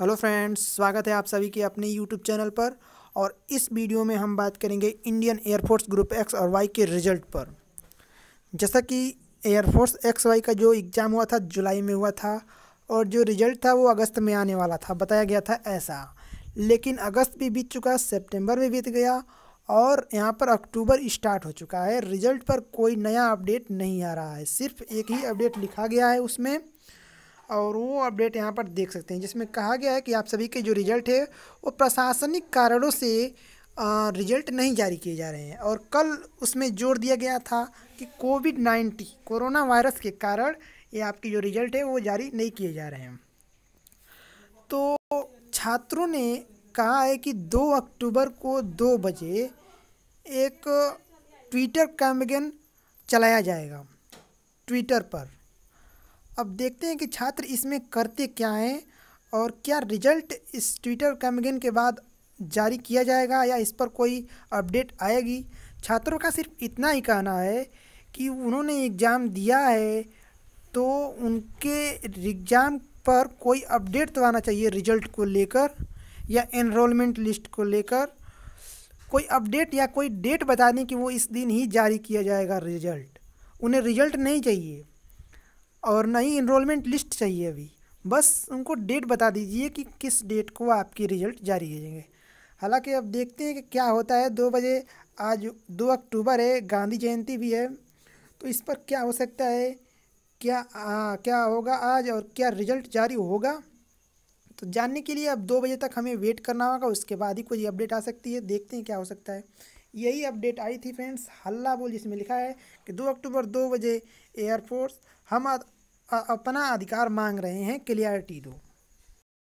hello friends स्वागत है आप सभी के अपने यूट्यूब चैनल पर और इस वीडियो में हम बात करेंगे इंडियन एयरफोर्स ग्रुप एक्स और वाई के रिजल्ट पर जैसा कि एयरफोर्स एक्स वाई का जो एग्ज़ाम हुआ था जुलाई में हुआ था और जो रिजल्ट था वो अगस्त में आने वाला था बताया गया था ऐसा लेकिन अगस्त भी बीत चुका सेप्टेम्बर भी बीत गया और यहाँ पर अक्टूबर स्टार्ट हो चुका है रिजल्ट पर कोई नया अपडेट नहीं आ रहा है सिर्फ एक ही अपडेट लिखा गया है उसमें और वो अपडेट यहाँ पर देख सकते हैं जिसमें कहा गया है कि आप सभी के जो रिजल्ट है वो प्रशासनिक कारणों से रिजल्ट नहीं जारी किए जा रहे हैं और कल उसमें जोर दिया गया था कि कोविड नाइन्टी कोरोना वायरस के कारण ये आपके जो रिजल्ट है वो जारी नहीं किए जा रहे हैं तो छात्रों ने कहा है कि दो अक्टूबर को दो बजे एक ट्विटर कैम्पेन चलाया जाएगा ट्विटर पर अब देखते हैं कि छात्र इसमें करते क्या हैं और क्या रिजल्ट इस ट्विटर कैमगेन के बाद जारी किया जाएगा या इस पर कोई अपडेट आएगी छात्रों का सिर्फ इतना ही कहना है कि उन्होंने एग्ज़ाम दिया है तो उनके एग्ज़ाम पर कोई अपडेट तो आना चाहिए रिजल्ट को लेकर या एनरोलमेंट लिस्ट को लेकर कोई अपडेट या कोई डेट बता दें कि वो इस दिन ही जारी किया जाएगा रिजल्ट उन्हें रिजल्ट नहीं चाहिए और नई इनरोलमेंट लिस्ट चाहिए अभी बस उनको डेट बता दीजिए कि किस डेट को आपकी रिज़ल्ट जारी कीजिएंगे हालांकि अब देखते हैं कि क्या होता है दो बजे आज दो अक्टूबर है गांधी जयंती भी है तो इस पर क्या हो सकता है क्या आ, हाँ, क्या होगा आज और क्या रिज़ल्ट जारी होगा तो जानने के लिए अब दो बजे तक हमें वेट करना होगा उसके बाद ही कोई अपडेट आ सकती है देखते हैं क्या हो सकता है यही अपडेट आई थी फ्रेंड्स हल्ला बोल जिसमें लिखा है कि दो अक्टूबर दो बजे एयरफोर्स हम अपना अधिकार मांग रहे हैं क्लियरिटी दो